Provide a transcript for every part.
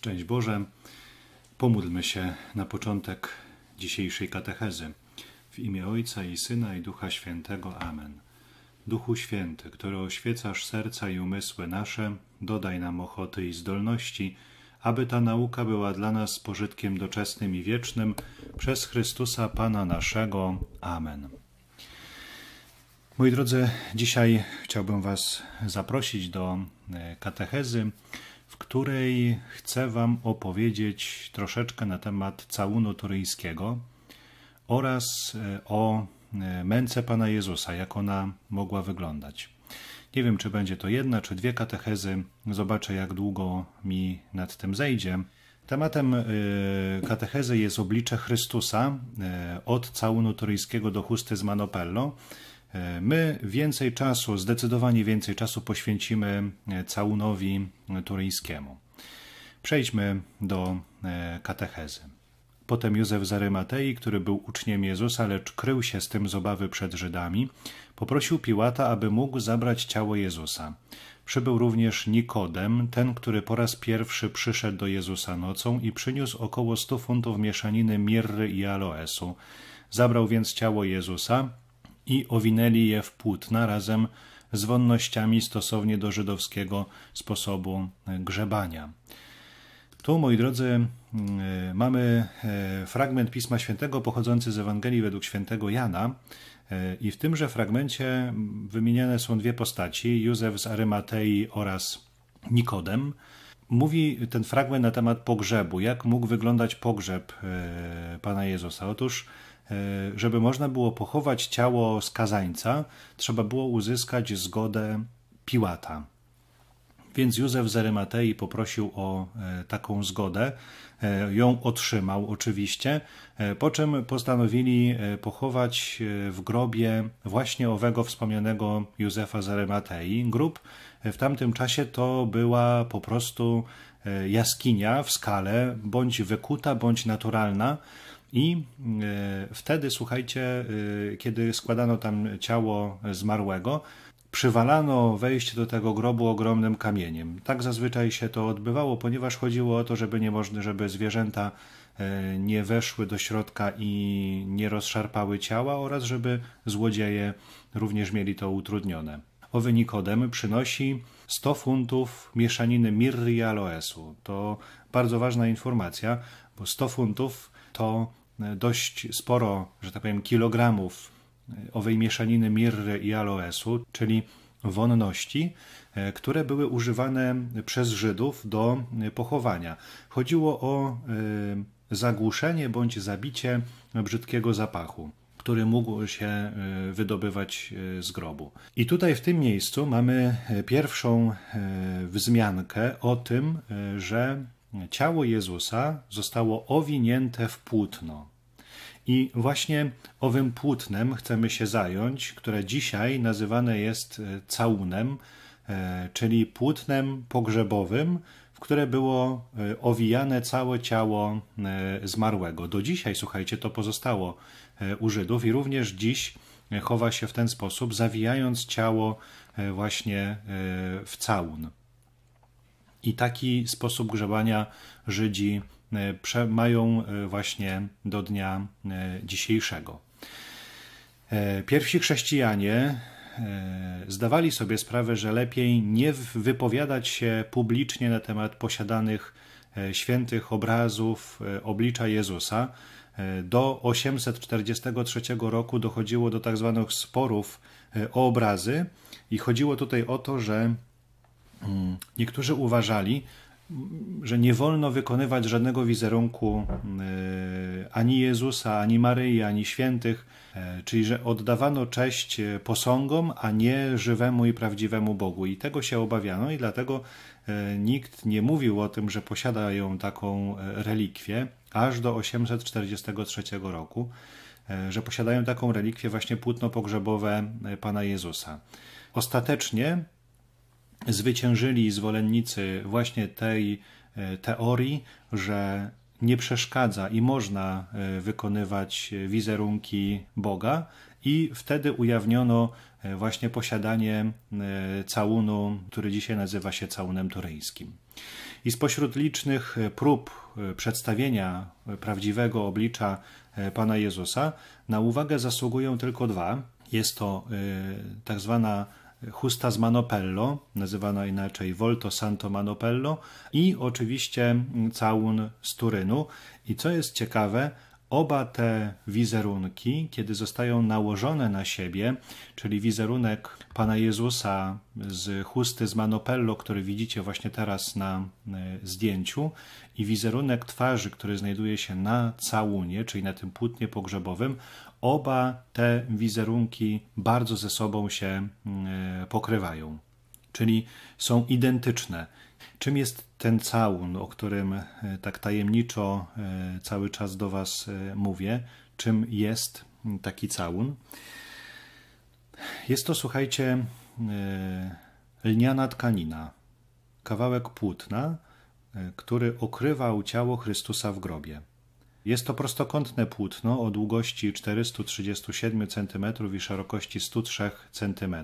Szczęść Boże. Pomódlmy się na początek dzisiejszej katechezy. W imię Ojca i Syna i Ducha Świętego. Amen. Duchu Święty, który oświecasz serca i umysły nasze, dodaj nam ochoty i zdolności, aby ta nauka była dla nas pożytkiem doczesnym i wiecznym, przez Chrystusa Pana naszego. Amen. Moi drodzy, dzisiaj chciałbym Was zaprosić do e, katechezy w której chcę Wam opowiedzieć troszeczkę na temat całunu turyjskiego oraz e, o e, męce Pana Jezusa, jak ona mogła wyglądać. Nie wiem, czy będzie to jedna czy dwie katechezy, zobaczę jak długo mi nad tym zejdzie. Tematem e, katechezy jest oblicze Chrystusa od całunu turyjskiego do chusty z Manopello. E, my więcej czasu, zdecydowanie więcej czasu poświęcimy e, całunowi e, turyńskiemu. Przejdźmy do katechezy. Potem Józef z który był uczniem Jezusa, lecz krył się z tym z obawy przed Żydami, poprosił Piłata, aby mógł zabrać ciało Jezusa. Przybył również Nikodem, ten, który po raz pierwszy przyszedł do Jezusa nocą i przyniósł około 100 funtów mieszaniny mirry i aloesu. Zabrał więc ciało Jezusa, i owinęli je w płótna razem z wonnościami stosownie do żydowskiego sposobu e, grzebania. Tu, moi drodzy, e, mamy e, fragment Pisma Świętego pochodzący z Ewangelii według świętego Jana. I w tymże fragmencie wymieniane są dwie postaci, Józef z Arymatei oraz Nikodem. Mówi ten fragment na temat pogrzebu. Jak mógł wyglądać pogrzeb Pana Jezusa? Otóż E, żeby można było pochować ciało skazańca, trzeba było uzyskać zgodę Piłata. Więc Józef z poprosił o e, taką zgodę. E, ją otrzymał oczywiście, po czym postanowili pochować w grobie właśnie owego wspomnianego Józefa z Grób w tamtym czasie to była po prostu jaskinia w skale, bądź wykuta, bądź naturalna. I e, wtedy, słuchajcie, e, kiedy składano tam ciało zmarłego, przywalano wejście do tego grobu ogromnym kamieniem. Tak zazwyczaj się to odbywało, ponieważ chodziło o to, żeby nie można, żeby zwierzęta e, nie weszły do środka i nie rozszarpały ciała oraz żeby złodzieje również mieli to utrudnione. Owy Nikodem przynosi 100 funtów mieszaniny mirry i aloesu. To bardzo ważna informacja, bo 100 funtów to dość sporo, że tak powiem, kilogramów e, owej mieszaniny mirry i aloesu, czyli wonności, e, które były używane przez Żydów do e, pochowania. Chodziło o zagłuszenie bądź zabicie brzydkiego zapachu który mógł się wydobywać z grobu. I tutaj w tym miejscu mamy pierwszą wzmiankę o tym, że ciało Jezusa zostało owinięte w płótno. I właśnie owym płótnem chcemy się zająć, które dzisiaj nazywane jest e, całunem, e, czyli płótnem pogrzebowym, w które było e, owijane całe ciało zmarłego. Do dzisiaj, słuchajcie, to pozostało u Żydów i również dziś chowa się w ten sposób, zawijając ciało właśnie w całun. I taki sposób grzebania Żydzi e, mają e, właśnie do dnia e, dzisiejszego. Pierwsi chrześcijanie zdawali sobie sprawę, że lepiej nie wypowiadać się publicznie na temat posiadanych świętych obrazów oblicza Jezusa. Do 843 roku dochodziło do tzw. Tak sporów o obrazy, i chodziło tutaj o to, że Mm. niektórzy uważali, że nie wolno wykonywać żadnego wizerunku mm, e, ani Jezusa, ani Maryi, ani świętych, e, czyli że oddawano cześć e, posągom, a nie żywemu i prawdziwemu Bogu. I tego się obawiano, i dlatego nikt nie mówił o tym, że posiadają taką relikwię, aż do 843 roku, że posiadają taką relikwię, właśnie płótno pogrzebowe Pana Jezusa. Ostatecznie zwyciężyli zwolennicy właśnie tej e, teorii, że nie przeszkadza i można e, wykonywać wizerunki Boga, i wtedy ujawniono e, właśnie posiadanie całunu, który dzisiaj nazywa się całunem turyńskim. I spośród licznych prób przedstawienia prawdziwego oblicza Pana Jezusa, na uwagę zasługują tylko dwa. Jest to tak zwana Chusta z Manopello, nazywana inaczej Volto Santo Manopello i oczywiście całun z Turynu. I co jest ciekawe, oba te wizerunki, kiedy zostają nałożone na siebie, czyli wizerunek Pana Jezusa z chusty z Manopello, który widzicie właśnie teraz na e, zdjęciu, i wizerunek twarzy, który znajduje się na całunie, czyli na tym płótnie pogrzebowym, Oba te wizerunki bardzo ze sobą się mm, e, pokrywają, czyli są identyczne. Czym jest ten całun, o którym e, tak tajemniczo e, cały czas do Was mówię? Czym jest taki całun? Jest to, słuchajcie, lniana tkanina, kawałek płótna, który okrywał ciało Chrystusa w grobie. Jest to prostokątne płótno o długości 437 cm i szerokości 103 cm.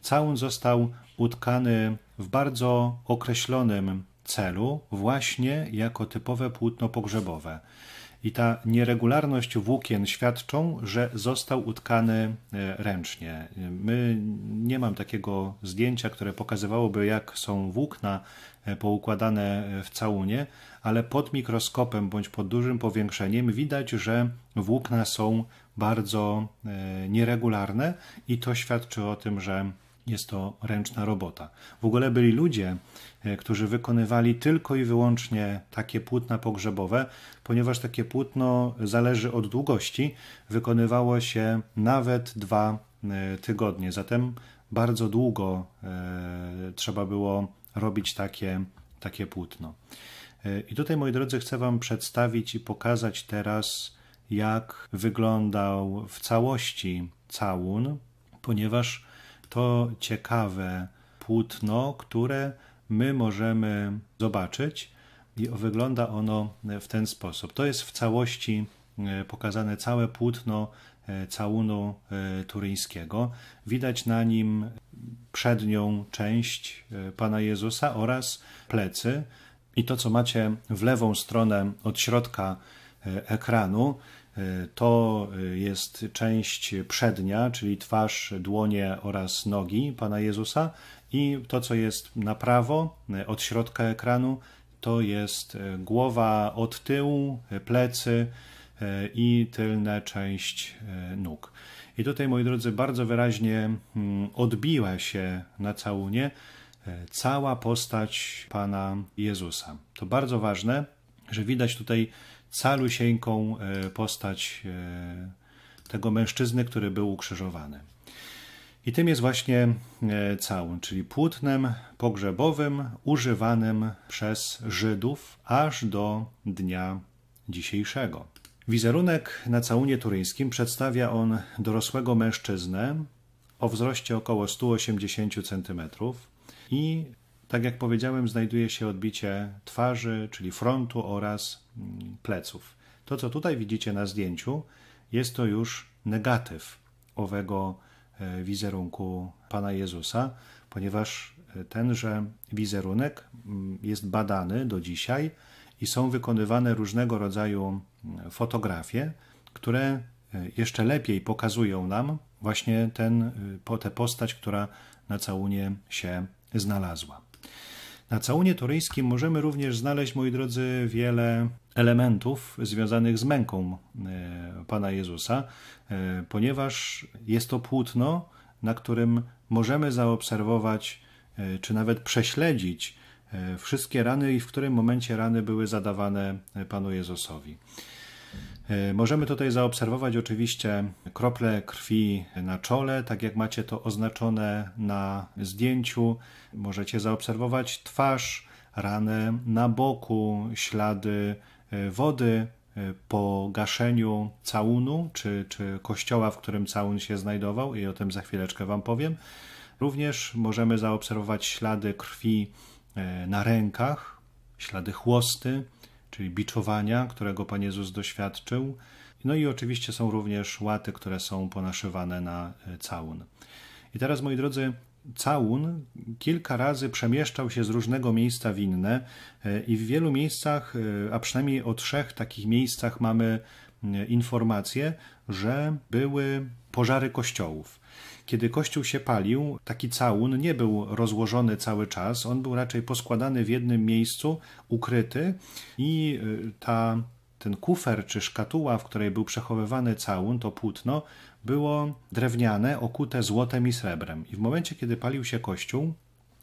Całun został utkany w bardzo określonym celu, właśnie jako typowe płótno pogrzebowe. I ta nieregularność włókien świadczą, że został utkany e, ręcznie. My nie mam takiego zdjęcia, które pokazywałoby, jak są włókna e, poukładane w całunie, ale pod mikroskopem bądź pod dużym powiększeniem widać, że włókna są bardzo e, nieregularne i to świadczy o tym, że jest to ręczna robota. W ogóle byli ludzie, e, którzy wykonywali tylko i wyłącznie takie płótna pogrzebowe, ponieważ takie płótno zależy od długości, wykonywało się nawet dwa e, tygodnie. Zatem bardzo długo trzeba było robić takie, takie płótno. E, I tutaj, moi drodzy, chcę Wam przedstawić i pokazać teraz, jak wyglądał w całości całun, ponieważ to ciekawe płótno, które my możemy zobaczyć, i wygląda ono w ten sposób. To jest w całości e, pokazane całe płótno e, całunu turyńskiego. Widać na nim przednią część Pana Jezusa oraz plecy i to, co macie w lewą stronę od środka e, ekranu, e, to e, jest część przednia, czyli twarz, dłonie oraz nogi Pana Jezusa, i to, co jest na prawo od środka ekranu, to jest głowa od tyłu, plecy i tylna część nóg. I tutaj, moi drodzy, bardzo wyraźnie mm, odbiła się na całunie E, cała postać Pana Jezusa. To bardzo ważne, że widać tutaj calusieńką e, postać e, tego mężczyzny, który był ukrzyżowany. I tym jest właśnie całun, czyli płótnem pogrzebowym używanym przez Żydów aż do dnia dzisiejszego. Wizerunek na całunie turyńskim przedstawia on dorosłego mężczyznę o wzroście około 180 cm, i tak jak powiedziałem, znajduje się odbicie twarzy, czyli frontu oraz mm, pleców. To, co tutaj widzicie na zdjęciu, jest to już negatyw owego e, wizerunku Pana Jezusa, ponieważ e, tenże wizerunek mm, jest badany do dzisiaj i są wykonywane różnego rodzaju mm, fotografie, które e, jeszcze lepiej pokazują nam właśnie ten, y, tę postać, która na całunie się znalazła. Na całunie toryjskim możemy również znaleźć, moi drodzy, wiele elementów związanych z męką e, Pana Jezusa, e, ponieważ jest to płótno, na którym możemy zaobserwować e, czy nawet prześledzić wszystkie rany i w którym momencie rany były zadawane Panu Jezusowi. E, możemy tutaj zaobserwować oczywiście krople krwi na czole, tak jak macie to oznaczone na zdjęciu. Możecie zaobserwować twarz, ranę na boku, ślady e, wody e, po gaszeniu całunu czy, czy kościoła, w którym całun się znajdował, i o tym za chwileczkę Wam powiem. Również możemy zaobserwować ślady krwi na rękach, ślady chłosty czyli biczowania, którego Pan Jezus doświadczył. No i oczywiście są również łaty, które są ponaszywane na e, całun. I teraz, moi drodzy, całun kilka razy przemieszczał się z różnego miejsca w inne e, i w wielu miejscach, e, a przynajmniej o trzech takich miejscach mamy informacje, że były pożary kościołów. Kiedy kościół się palił, taki całun nie był rozłożony cały czas, on był raczej poskładany w jednym miejscu, ukryty i y, ta, ten kufer czy szkatuła, w której był przechowywany całun, to płótno, było drewniane, okute złotem i srebrem. I w momencie, kiedy palił się kościół,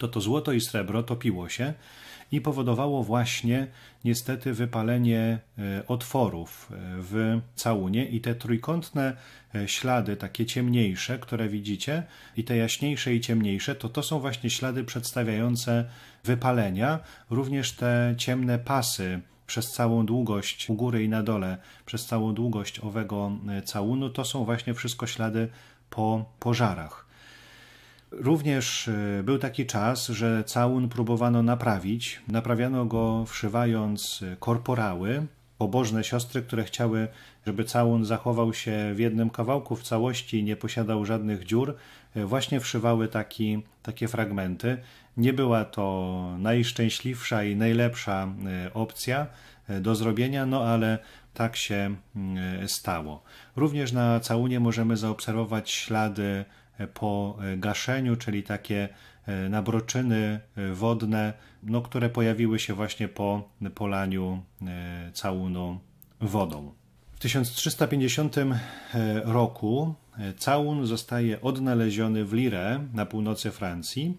to to złoto i srebro topiło się i powodowało właśnie niestety wypalenie e, otworów e, w całunie i te trójkątne e, ślady, takie ciemniejsze, które widzicie, i te jaśniejsze i ciemniejsze, to to są właśnie ślady przedstawiające wypalenia, również te ciemne pasy przez całą długość u góry i na dole, przez całą długość owego całunu, to są właśnie wszystko ślady po pożarach. Również y, był taki czas, że całun próbowano naprawić. Naprawiano go wszywając y, korporały, pobożne siostry, które chciały, żeby całun zachował się w jednym kawałku, w całości i nie posiadał żadnych dziur, y, właśnie wszywały taki, takie fragmenty. Nie była to najszczęśliwsza i najlepsza opcja do zrobienia, no ale tak się stało. Również na całunie możemy zaobserwować ślady po e, gaszeniu, czyli takie e, nabroczyny e, wodne, no, które pojawiły się właśnie po polaniu całunu wodą. W 1350 roku całun zostaje odnaleziony w Lire na północy Francji.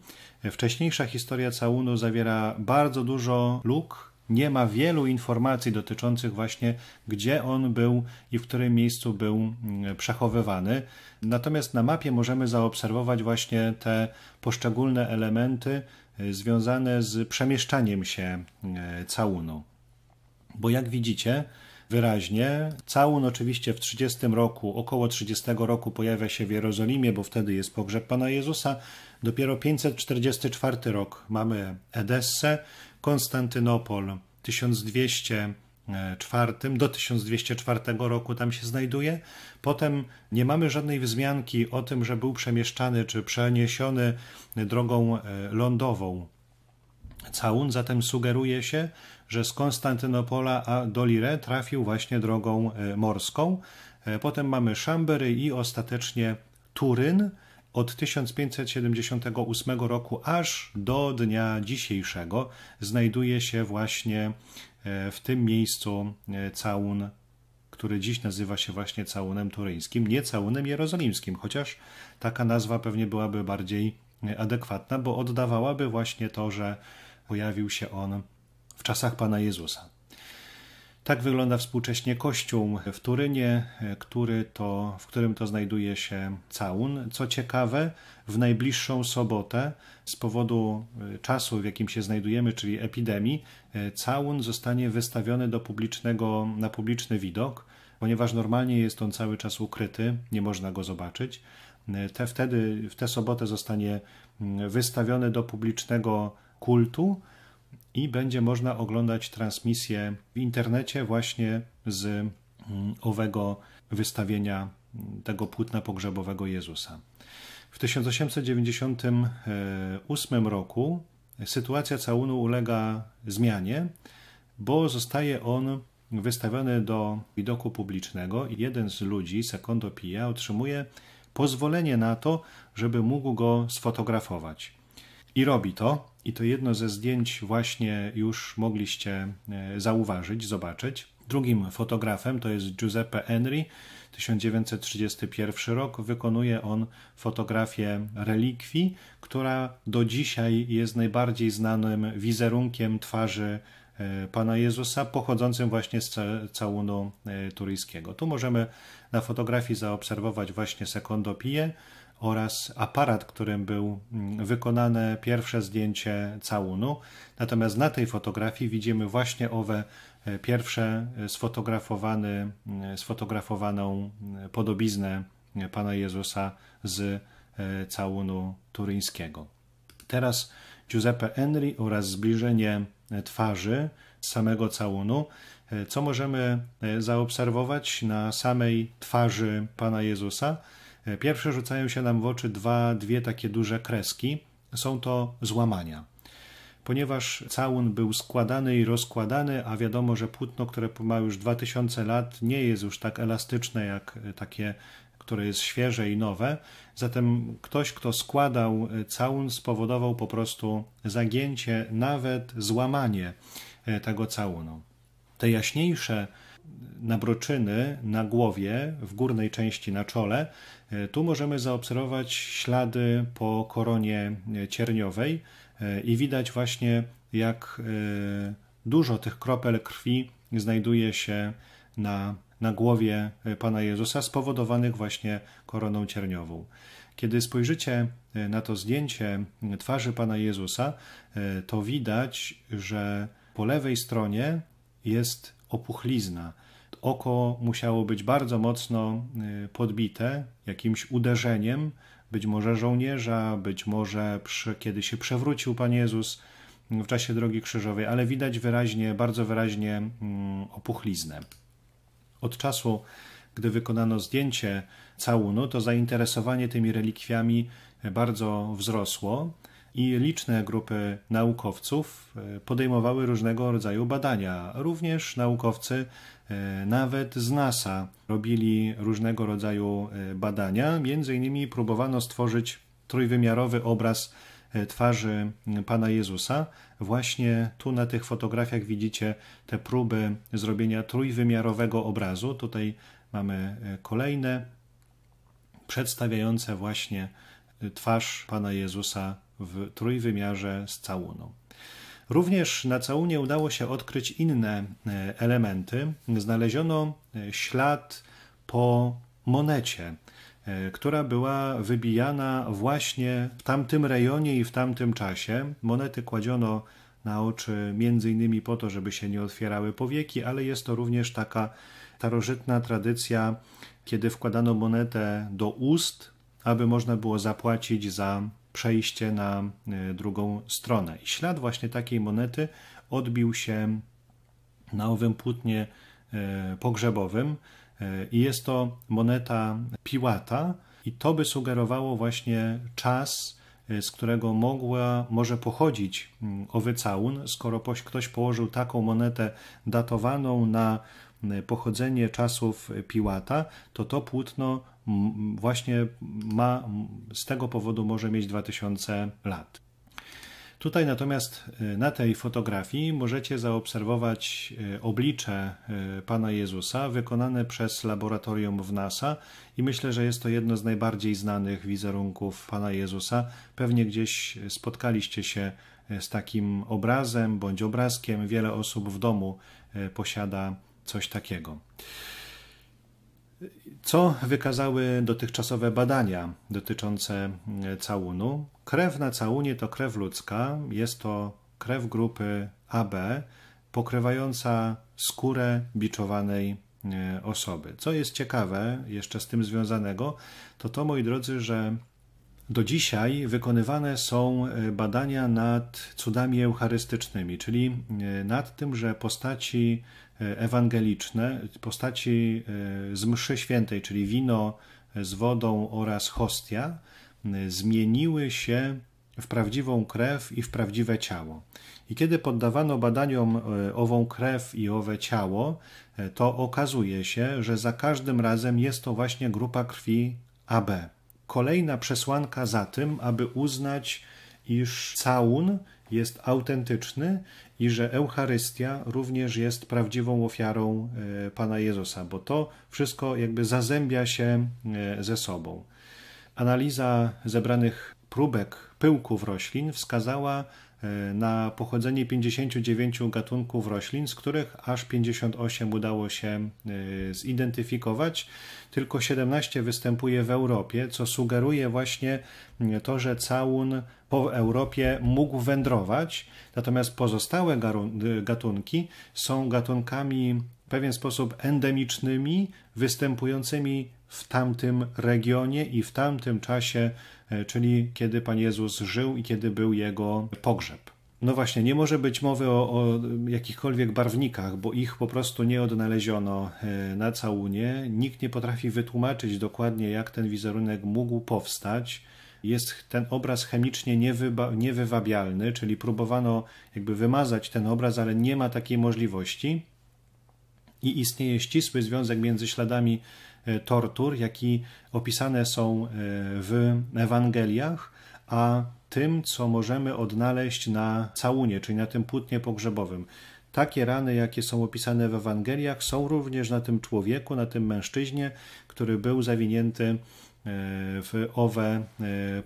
Wcześniejsza historia całunu zawiera bardzo dużo luk, nie ma wielu informacji dotyczących właśnie, gdzie on był i w którym miejscu był mm, przechowywany. Natomiast na mapie możemy zaobserwować właśnie te poszczególne elementy y, związane z przemieszczaniem się y, całunu. Bo jak widzicie, wyraźnie. Całun oczywiście w 30 roku, około 30 roku pojawia się w Jerozolimie, bo wtedy jest pogrzeb Pana Jezusa. Dopiero 544 rok mamy Edessę, Konstantynopol 1204 do 1204 roku tam się znajduje. Potem nie mamy żadnej wzmianki o tym, że był przemieszczany czy przeniesiony drogą e, lądową. Całun zatem sugeruje się, że z Konstantynopola do Lire trafił właśnie drogą e, morską. E, potem mamy Szambery i ostatecznie Turyn, od 1578 roku aż do dnia dzisiejszego znajduje się właśnie e, w tym miejscu e, całun, który dziś nazywa się właśnie całunem turyńskim, nie całunem jerozolimskim, chociaż taka nazwa pewnie byłaby bardziej e, adekwatna, bo oddawałaby właśnie to, że pojawił się on w czasach Pana Jezusa. Tak wygląda współcześnie kościół w Turynie, e, który to, w którym to znajduje się całun. Co ciekawe, w najbliższą sobotę z powodu e, czasu, w jakim się znajdujemy, czyli epidemii, e, całun zostanie wystawiony do publicznego, na publiczny widok, ponieważ normalnie jest on cały czas ukryty, nie można go zobaczyć. Te, wtedy, w tę sobotę zostanie mm, wystawiony do publicznego kultu, i będzie można oglądać transmisję w internecie właśnie z mm, owego wystawienia mm, tego płótna pogrzebowego Jezusa. W 1898 e, roku sytuacja całunu ulega zmianie, bo zostaje on wystawiony do widoku publicznego i jeden z ludzi, Sekondo Pia, otrzymuje pozwolenie na to, żeby mógł go sfotografować i robi to. I to jedno ze zdjęć właśnie już mogliście e, zauważyć, zobaczyć. Drugim fotografem to jest Giuseppe Enri, 1931 rok. Wykonuje on fotografię relikwii, która do dzisiaj jest najbardziej znanym wizerunkiem twarzy e, Pana Jezusa, pochodzącym właśnie z całunu e, turyjskiego. Tu możemy na fotografii zaobserwować właśnie Sekundopiję oraz aparat, którym był mm, wykonane pierwsze zdjęcie całunu. Natomiast na tej fotografii widzimy właśnie owe e, pierwsze e, sfotografowany, mm, sfotografowaną mm, podobiznę Pana Jezusa z e, całunu turyńskiego. Teraz Giuseppe Enri oraz zbliżenie twarzy samego całunu. Co możemy zaobserwować na samej twarzy Pana Jezusa? E, pierwsze rzucają się nam w oczy dwa, dwie takie duże kreski. Są to złamania. Ponieważ całun był składany i rozkładany, a wiadomo, że płótno, które ma już 2000 lat, nie jest już tak elastyczne jak e, takie które jest świeże i nowe. Zatem ktoś, kto składał e, całun, spowodował po prostu zagięcie, nawet złamanie tego całunu. Te jaśniejsze nabroczyny na głowie, w górnej części na czole. E, tu możemy zaobserwować ślady po koronie e, cierniowej e, i widać właśnie jak dużo tych kropel krwi znajduje się na, na głowie Pana Jezusa, spowodowanych właśnie koroną cierniową. Kiedy spojrzycie na to zdjęcie twarzy Pana Jezusa, to widać, że po lewej stronie jest opuchlizna. Oko musiało być bardzo mocno y, podbite jakimś uderzeniem, być może żołnierza, być może przy, kiedy się przewrócił Pan Jezus y, w czasie drogi krzyżowej, ale widać wyraźnie, bardzo wyraźnie mm, opuchliznę. Od czasu, gdy wykonano zdjęcie całunu, to zainteresowanie tymi relikwiami bardzo wzrosło i liczne grupy naukowców e, podejmowały różnego rodzaju badania. Również naukowcy, e, nawet z NASA, robili różnego rodzaju e, badania. Między innymi próbowano stworzyć trójwymiarowy obraz twarzy Pana Jezusa. Właśnie tu na tych fotografiach widzicie te próby zrobienia trójwymiarowego obrazu. Tutaj mamy kolejne przedstawiające właśnie twarz Pana Jezusa w trójwymiarze z całuną. Również na całunie udało się odkryć inne e, elementy. Znaleziono e, ślad po monecie, e, która była wybijana właśnie w tamtym rejonie i w tamtym czasie. Monety kładziono na oczy między innymi po to, żeby się nie otwierały powieki, ale jest to również taka starożytna tradycja, kiedy wkładano monetę do ust, aby można było zapłacić za przejście na y, drugą stronę. I ślad właśnie takiej monety odbił się na owym płótnie y, pogrzebowym y, i jest to moneta Piłata i to by sugerowało właśnie czas, z którego mogła, może pochodzić owy całun, skoro ktoś położył taką monetę datowaną na E, pochodzenie czasów Piłata, to to płótno właśnie ma, z tego powodu może mieć 2000 lat. Tutaj natomiast e, na tej fotografii możecie zaobserwować e, oblicze Pana Jezusa wykonane przez laboratorium w NASA i myślę, że jest to jedno z najbardziej znanych wizerunków Pana Jezusa. Pewnie gdzieś spotkaliście się z takim obrazem bądź obrazkiem. Wiele osób w domu posiada coś takiego. Co wykazały dotychczasowe badania dotyczące e, całunu? Krew na całunie to krew ludzka, jest to krew grupy AB pokrywająca skórę biczowanej e, osoby. Co jest ciekawe, jeszcze z tym związanego, to to, moi drodzy, że do dzisiaj wykonywane są e, badania nad cudami eucharystycznymi, czyli nad tym, że postaci E, ewangeliczne, postaci e, z mszy świętej, czyli wino z wodą oraz hostia, e, zmieniły się w prawdziwą krew i w prawdziwe ciało. I kiedy poddawano badaniom ową krew i owe ciało, to okazuje się, że za każdym razem jest to właśnie grupa krwi AB. Kolejna przesłanka za tym, aby uznać iż całun jest autentyczny i że Eucharystia również jest prawdziwą ofiarą e, Pana Jezusa, bo to wszystko jakby zazębia się e, ze sobą. Analiza zebranych próbek pyłków roślin wskazała E, na pochodzenie 59 gatunków roślin, z których aż 58 udało się e, zidentyfikować. Tylko 17 występuje w Europie, co sugeruje właśnie to, że całun po Europie mógł wędrować, natomiast pozostałe gatunki są gatunkami w pewien sposób endemicznymi, występującymi w tamtym regionie i w tamtym czasie, e, czyli kiedy Pan Jezus żył i kiedy był jego pogrzeb. No właśnie, nie może być mowy o, o, jakichkolwiek barwnikach, bo ich po prostu nie odnaleziono e, na całunie. Nikt nie potrafi wytłumaczyć dokładnie, jak ten wizerunek mógł powstać. Jest ten obraz chemicznie niewywabialny, czyli próbowano jakby wymazać ten obraz, ale nie ma takiej możliwości. I istnieje ścisły związek między śladami E, tortur, jaki opisane są e, w Ewangeliach, a tym, co możemy odnaleźć na całunie, czyli na tym płótnie pogrzebowym. Takie rany, jakie są opisane w Ewangeliach, są również na tym człowieku, na tym mężczyźnie, który był zawinięty e, w owe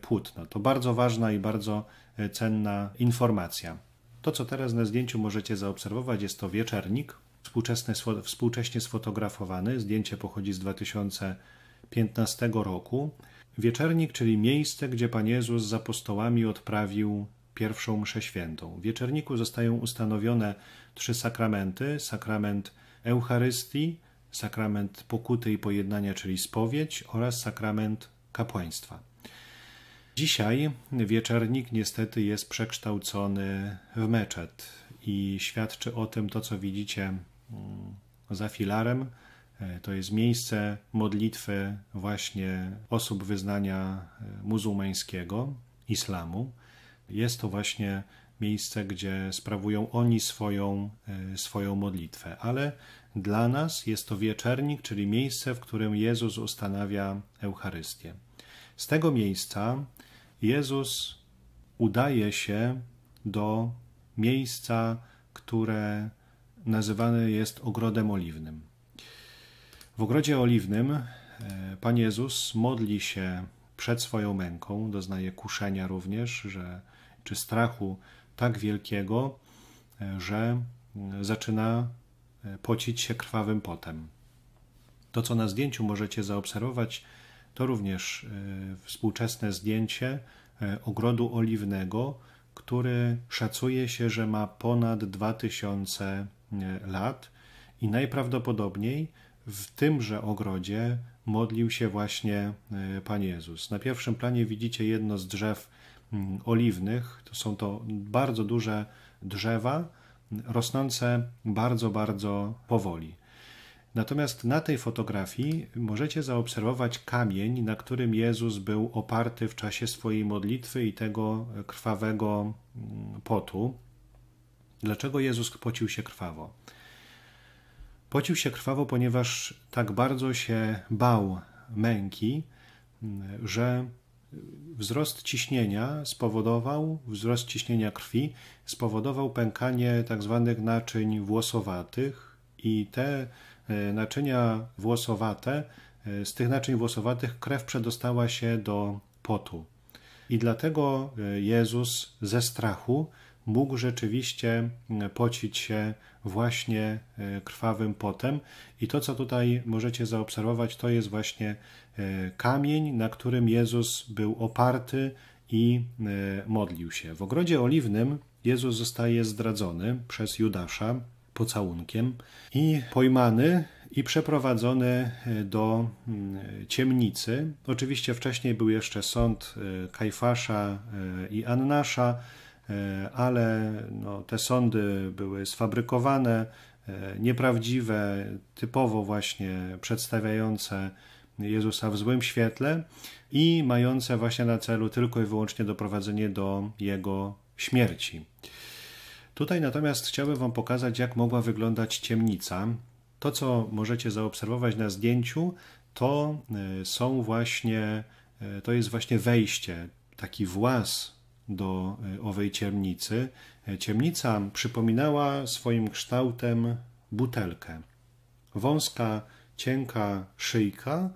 płótno. To bardzo ważna i bardzo cenna informacja. To, co teraz na zdjęciu możecie zaobserwować, jest to wieczernik, współczesne współcześnie sfotografowany. Zdjęcie pochodzi z 2015 roku. Wieczernik, czyli miejsce, gdzie Pan Jezus z apostołami odprawił pierwszą mszę świętą. W wieczerniku zostają ustanowione trzy sakramenty: sakrament Eucharystii, sakrament pokuty i pojednania, czyli spowiedź, oraz sakrament kapłaństwa. Dzisiaj wieczernik niestety jest przekształcony w meczet i świadczy o tym to, co widzicie za filarem. E, to jest miejsce modlitwy właśnie osób wyznania e, muzułmańskiego, islamu. Jest to właśnie miejsce, gdzie sprawują oni swoją, e, swoją modlitwę. Ale dla nas jest to wieczernik, czyli miejsce, w którym Jezus ustanawia Eucharystię. Z tego miejsca Jezus udaje się do miejsca, które nazywany jest ogrodem oliwnym. W ogrodzie oliwnym e, Pan Jezus modli się przed swoją męką, doznaje kuszenia również, że, czy strachu tak wielkiego, e, że mm, zaczyna e, pocić się krwawym potem. To, co na zdjęciu możecie zaobserwować, to również współczesne zdjęcie ogrodu oliwnego, który szacuje się, że ma ponad 2000 lat i najprawdopodobniej w tymże ogrodzie modlił się właśnie e, Pan Jezus. Na pierwszym planie widzicie jedno z drzew mm, oliwnych. To są to bardzo duże drzewa, mm, rosnące bardzo, bardzo powoli. Natomiast na tej fotografii możecie zaobserwować kamień, na którym Jezus był oparty w czasie swojej modlitwy i tego krwawego mm, potu. Dlaczego Jezus pocił się krwawo? Pocił się krwawo, ponieważ tak bardzo się bał męki, że wzrost ciśnienia spowodował, wzrost ciśnienia krwi spowodował pękanie tzw. Tak naczyń włosowatych i te e, naczynia włosowate, e, z tych naczyń włosowatych krew przedostała się do potu. I dlatego e, Jezus ze strachu mógł rzeczywiście mm, pocić się właśnie e, krwawym potem. I to, co tutaj możecie zaobserwować, to jest właśnie e, kamień, na którym Jezus był oparty i e, modlił się. W ogrodzie oliwnym Jezus zostaje zdradzony przez Judasza pocałunkiem i pojmany i przeprowadzony do mm, ciemnicy. Oczywiście wcześniej był jeszcze sąd Kajfasza i Annasza. E, ale no, te sądy były sfabrykowane, e, nieprawdziwe, typowo właśnie przedstawiające Jezusa w złym świetle i mające właśnie na celu tylko i wyłącznie doprowadzenie do jego śmierci. Tutaj natomiast chciałbym Wam pokazać, jak mogła wyglądać ciemnica. To, co możecie zaobserwować na zdjęciu, to e, są właśnie, to jest właśnie wejście, taki włas do e, owej ciemnicy. E, ciemnica przypominała swoim kształtem butelkę. Wąska, cienka szyjka, e,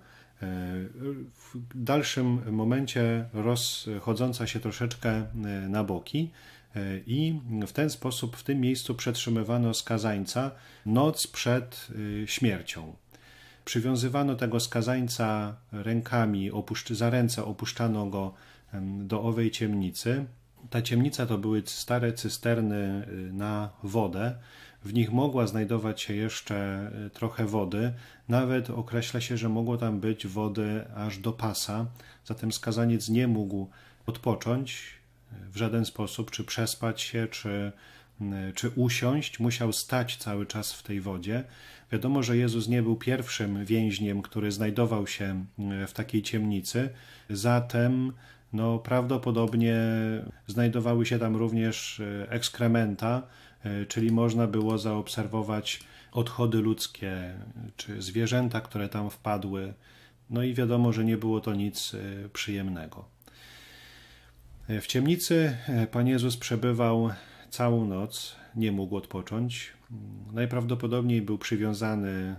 w dalszym momencie rozchodząca się troszeczkę na boki, i w ten sposób w tym miejscu przetrzymywano skazańca noc przed śmiercią. Przywiązywano tego skazańca rękami, za ręce opuszczano go do owej ciemnicy. Ta ciemnica to były stare cysterny y, na wodę. W nich mogła znajdować się jeszcze y, trochę wody. Nawet określa się, że mogło tam być wody aż do pasa. Zatem skazaniec nie mógł odpocząć y, w żaden sposób, czy przespać się, czy, czy usiąść. Musiał stać cały czas w tej wodzie. Wiadomo, że Jezus nie był pierwszym więźniem, który znajdował się w takiej ciemnicy. Zatem no prawdopodobnie znajdowały się tam również e, ekskrementa, e, czyli można było zaobserwować odchody ludzkie e, czy zwierzęta, które tam wpadły. No i wiadomo, że nie było to nic przyjemnego. W ciemnicy Pan Jezus przebywał całą noc, nie mógł odpocząć. Mm, najprawdopodobniej był przywiązany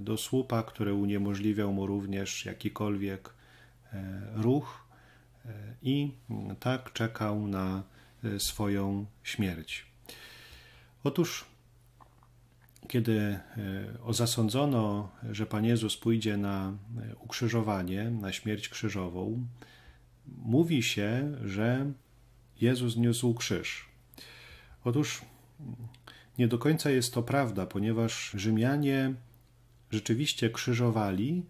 do słupa, który uniemożliwiał mu również jakikolwiek ruch i tak czekał na e, swoją śmierć. Otóż, kiedy zasądzono, e, że Pan Jezus pójdzie na e, ukrzyżowanie, na śmierć krzyżową, mówi się, że Jezus niósł krzyż. Otóż nie do końca jest to prawda, ponieważ Rzymianie rzeczywiście krzyżowali,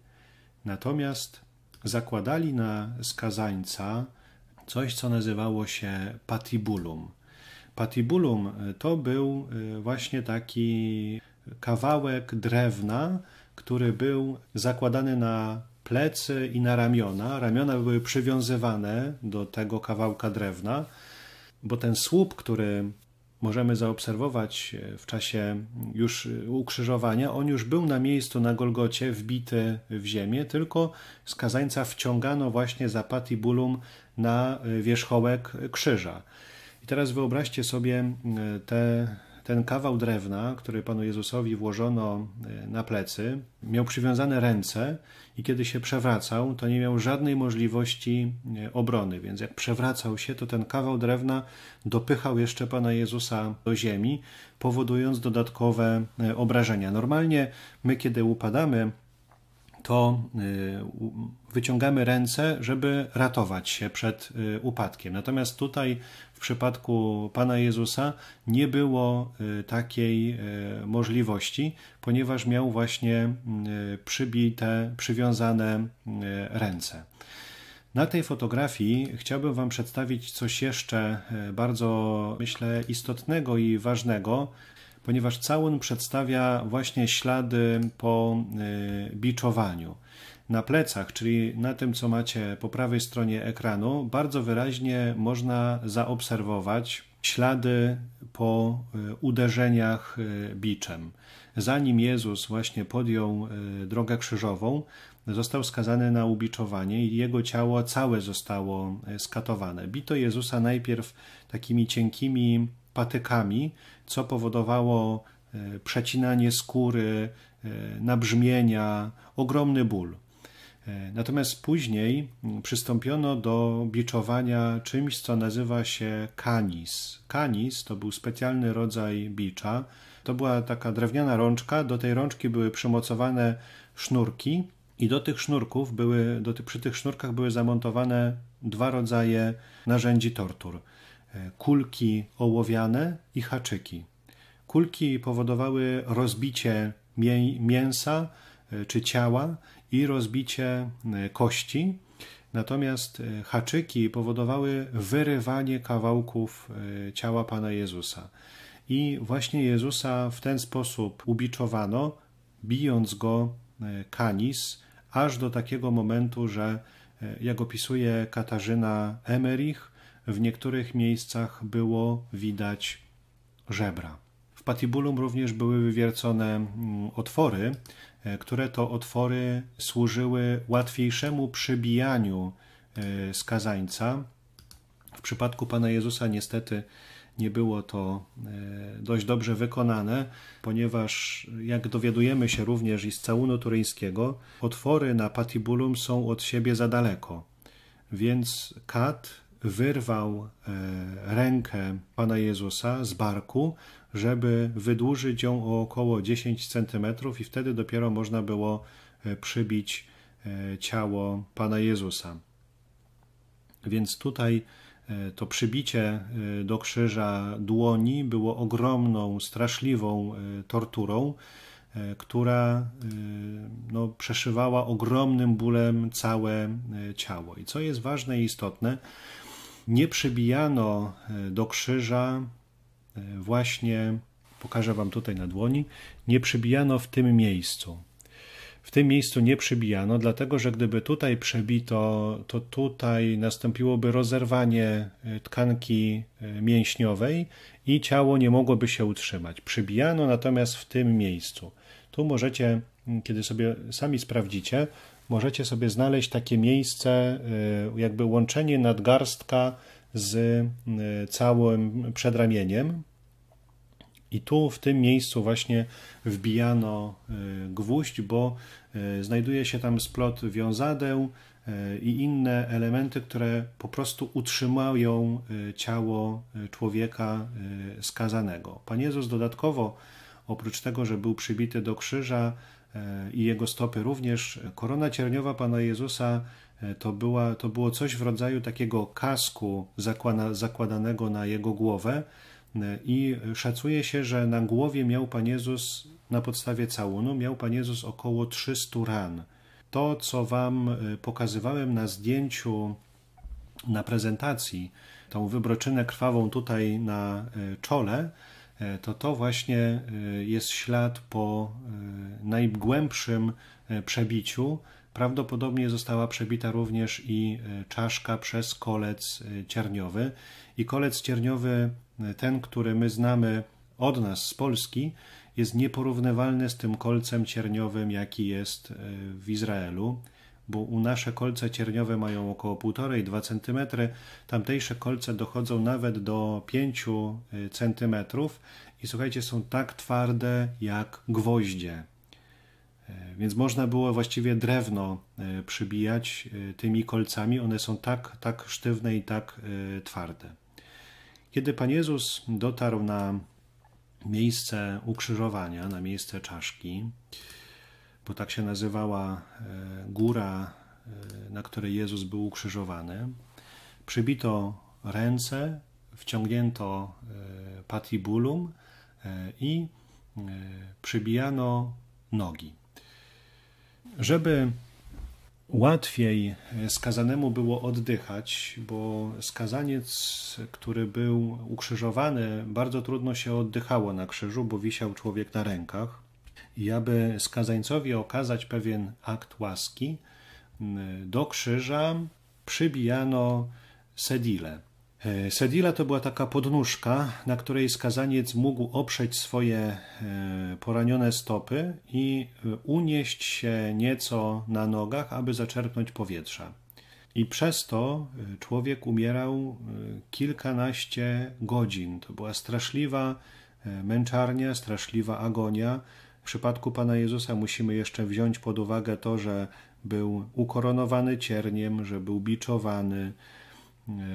natomiast zakładali na skazańca coś, co nazywało się patibulum. Patibulum e, to był e, właśnie taki kawałek drewna, który był zakładany na plecy i na ramiona. Ramiona były przywiązywane do tego kawałka drewna, bo ten słup, który możemy zaobserwować e, w czasie już e, ukrzyżowania, on już był na miejscu na Golgocie, wbity w ziemię, tylko skazańca wciągano właśnie za patibulum na e, wierzchołek krzyża. I teraz wyobraźcie sobie te ten kawał drewna, który Panu Jezusowi włożono e, na plecy, miał przywiązane ręce i kiedy się przewracał, to nie miał żadnej możliwości e, obrony, więc jak przewracał się, to ten kawał drewna dopychał jeszcze Pana Jezusa do ziemi, powodując dodatkowe e, obrażenia. Normalnie my, kiedy upadamy, to y, wyciągamy ręce, żeby ratować się przed y, upadkiem. Natomiast tutaj w przypadku Pana Jezusa nie było y, takiej możliwości, ponieważ miał właśnie przybite, przywiązane ręce. Na tej fotografii chciałbym Wam przedstawić coś jeszcze bardzo, myślę, istotnego i ważnego, ponieważ całun przedstawia właśnie ślady po y, biczowaniu. Na plecach, czyli na tym, co macie po prawej stronie ekranu, bardzo wyraźnie można zaobserwować ślady po y, uderzeniach y, biczem. Zanim Jezus właśnie podjął drogę krzyżową, został skazany na ubiczowanie i jego ciało całe zostało skatowane. Bito Jezusa najpierw takimi cienkimi patykami, co powodowało e, przecinanie skóry, e, nabrzmienia, ogromny ból. E, natomiast później przystąpiono do biczowania czymś, co nazywa się kanis. Kanis to był specjalny rodzaj bicza. To była taka drewniana rączka, do tej rączki były przymocowane sznurki i do tych sznurków były, do, przy tych sznurkach były zamontowane dwa rodzaje narzędzi tortur. E, kulki ołowiane i haczyki. Kulki powodowały rozbicie mięsa e, czy ciała i rozbicie e, kości, natomiast haczyki powodowały wyrywanie kawałków ciała Pana Jezusa. I właśnie Jezusa w ten sposób ubiczowano, bijąc go kanis, aż do takiego momentu, że jak opisuje Katarzyna Emerich, w niektórych miejscach było widać żebra. W patibulum również były wywiercone mm, otwory, e, które to otwory służyły łatwiejszemu przybijaniu e, skazańca. W przypadku Pana Jezusa niestety nie było to e, dość dobrze wykonane, ponieważ jak dowiadujemy się również i z całunu turyńskiego, otwory na patibulum są od siebie za daleko. Więc kat wyrwał e, rękę Pana Jezusa z barku, żeby wydłużyć ją o około 10 cm i wtedy dopiero można było e, przybić e, ciało Pana Jezusa. Więc tutaj to przybicie do krzyża dłoni było ogromną, straszliwą torturą, która no, przeszywała ogromnym bólem całe ciało. I co jest ważne i istotne, nie przybijano e, do krzyża e, właśnie, pokażę Wam tutaj na dłoni, nie przybijano w tym miejscu. W tym miejscu nie przybijano, dlatego że gdyby tutaj przebito, to tutaj nastąpiłoby rozerwanie e, tkanki mięśniowej i ciało nie mogłoby się utrzymać. Przybijano natomiast w tym miejscu. Tu możecie, kiedy sobie sami sprawdzicie, możecie sobie znaleźć takie miejsce, y, jakby łączenie nadgarstka z y, całym przedramieniem. I tu w tym miejscu właśnie wbijano y, gwóźdź, bo znajduje się tam splot wiązadeł i inne elementy, które po prostu utrzymają ciało człowieka skazanego. Pan Jezus dodatkowo, oprócz tego, że był przybity do krzyża, E, i jego stopy również. Korona cierniowa Pana Jezusa e, to, była, to było coś w rodzaju takiego kasku zakłana, zakładanego na jego głowę e, i szacuje się, że na głowie miał Pan Jezus, na podstawie całunu, miał Pan Jezus około 300 ran. To, co Wam pokazywałem na zdjęciu na prezentacji, tą wybroczynę krwawą tutaj na czole, E, to to właśnie e, jest ślad po e, najgłębszym przebiciu. Prawdopodobnie została przebita również i czaszka przez kolec cierniowy. I kolec cierniowy, ten, który my znamy od nas z Polski, jest nieporównywalny z tym kolcem cierniowym, jaki jest w Izraelu bo u nasze kolce cierniowe mają około 1,5-2 cm, tamtejsze kolce dochodzą nawet do 5 y, cm i słuchajcie, są tak twarde jak gwoździe. Y, więc można było właściwie drewno y, przybijać tymi kolcami, one są tak, tak sztywne i tak twarde. Kiedy Pan Jezus dotarł na miejsce ukrzyżowania, na miejsce czaszki, bo tak się nazywała e, góra, e, na której Jezus był ukrzyżowany. Przybito ręce, wciągnięto e, patibulum i przybijano nogi. Żeby łatwiej skazanemu było oddychać, bo skazaniec, który był ukrzyżowany, bardzo trudno się oddychało na krzyżu, bo wisiał człowiek na rękach. I aby skazańcowi okazać pewien akt łaski, do krzyża przybijano sedile. Sedila to była taka podnóżka, na której skazaniec mógł oprzeć swoje e, poranione stopy i e, unieść się nieco na nogach, aby zaczerpnąć powietrza. I przez to e, człowiek umierał kilkanaście godzin. To była straszliwa męczarnia, straszliwa agonia przypadku Pana Jezusa musimy jeszcze wziąć pod uwagę to, że był ukoronowany cierniem, że był biczowany,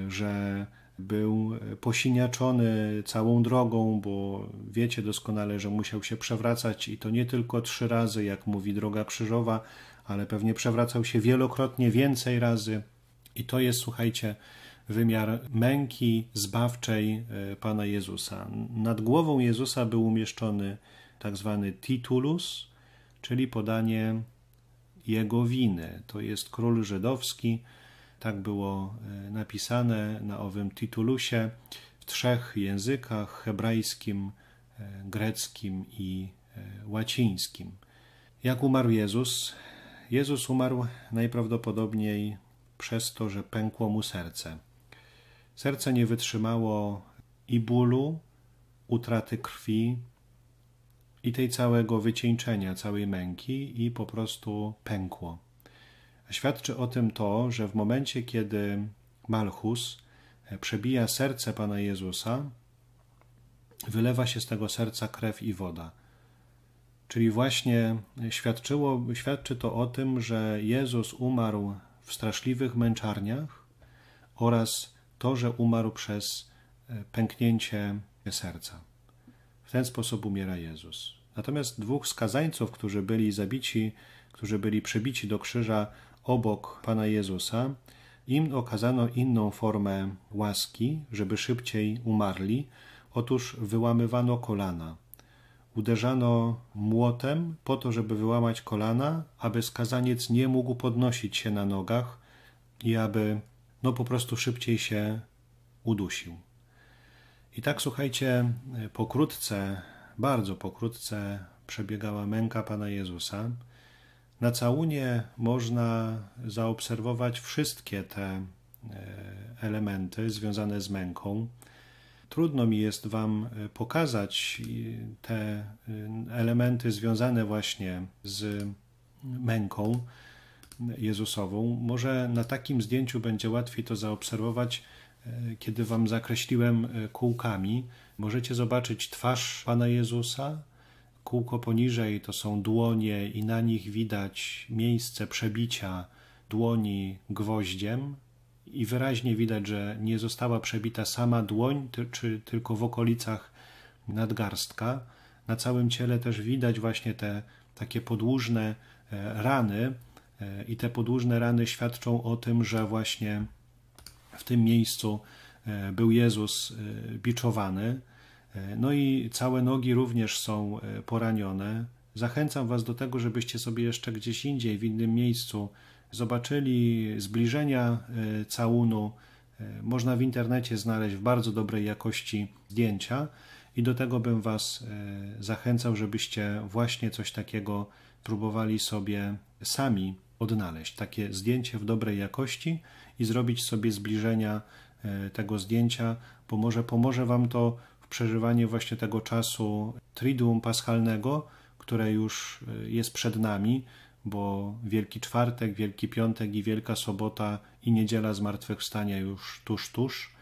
że był posiniaczony całą drogą, bo wiecie doskonale, że musiał się przewracać i to nie tylko trzy razy, jak mówi droga krzyżowa, ale pewnie przewracał się wielokrotnie więcej razy. I to jest, słuchajcie, wymiar męki zbawczej e, Pana Jezusa. Nad głową Jezusa był umieszczony tak zwany titulus, czyli podanie jego winy. To jest król żydowski, tak było e, napisane na owym titulusie w trzech językach hebrajskim, e, greckim i e, łacińskim. Jak umarł Jezus? Jezus umarł najprawdopodobniej przez to, że pękło mu serce. Serce nie wytrzymało i bólu, utraty krwi, i tej całego wycieńczenia, całej męki i po prostu pękło. Świadczy o tym to, że w momencie, kiedy Malchus e, przebija serce Pana Jezusa, wylewa się z tego serca krew i woda. Czyli właśnie świadczyło, świadczy to o tym, że Jezus umarł w straszliwych męczarniach oraz to, że umarł przez e, pęknięcie serca. W ten sposób umiera Jezus. Natomiast dwóch skazańców, którzy byli zabici, którzy byli przybici do krzyża obok Pana Jezusa, im okazano inną formę łaski, żeby szybciej umarli. Otóż wyłamywano kolana. Uderzano młotem po to, żeby wyłamać kolana, aby skazaniec nie mógł podnosić się na nogach i aby no po prostu szybciej się udusił. I tak słuchajcie, pokrótce, bardzo pokrótce przebiegała męka Pana Jezusa. Na całunie można zaobserwować wszystkie te e, elementy związane z męką. Trudno mi jest Wam e, pokazać e, te elementy związane właśnie z męką Jezusową. Może na takim zdjęciu będzie łatwiej to zaobserwować E, kiedy wam zakreśliłem e, kółkami, możecie zobaczyć twarz Pana Jezusa. Kółko poniżej to są dłonie i na nich widać miejsce przebicia dłoni gwoździem i wyraźnie widać, że nie została przebita sama dłoń, czy tylko w okolicach nadgarstka. Na całym ciele też widać właśnie te takie podłużne e, rany i te podłużne rany świadczą o tym, że właśnie w tym miejscu e, był Jezus e, biczowany. E, no i całe nogi również są poranione. Zachęcam Was do tego, żebyście sobie jeszcze gdzieś indziej, w innym miejscu zobaczyli zbliżenia całunu. Można w internecie znaleźć w bardzo dobrej jakości zdjęcia i do tego bym Was zachęcał, żebyście właśnie coś takiego próbowali sobie sami odnaleźć takie zdjęcie w dobrej jakości i zrobić sobie zbliżenia e, tego zdjęcia, bo może pomoże Wam to w przeżywaniu właśnie tego czasu triduum paschalnego, które już e, jest przed nami, bo Wielki Czwartek, Wielki Piątek i Wielka Sobota i Niedziela Zmartwychwstania już tuż, tuż,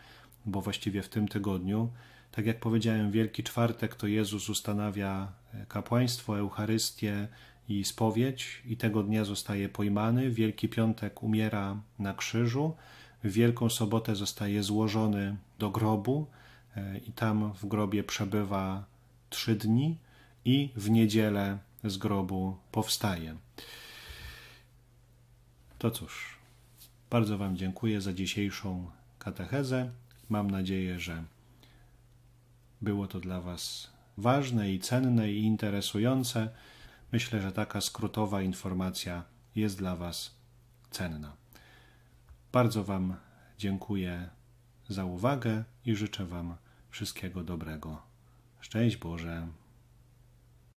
bo właściwie w tym tygodniu. Tak jak powiedziałem, Wielki Czwartek to Jezus ustanawia e, kapłaństwo, Eucharystię, i spowiedź, i tego dnia zostaje pojmany. Wielki Piątek umiera na krzyżu, w Wielką Sobotę zostaje złożony do grobu e, i tam w grobie przebywa trzy dni, i w niedzielę z grobu powstaje. To cóż, bardzo Wam dziękuję za dzisiejszą katechezę. Mam nadzieję, że było to dla Was ważne i cenne i interesujące. Myślę, że taka skrótowa informacja jest dla Was cenna. Bardzo Wam dziękuję za uwagę i życzę Wam wszystkiego dobrego. Szczęść Boże!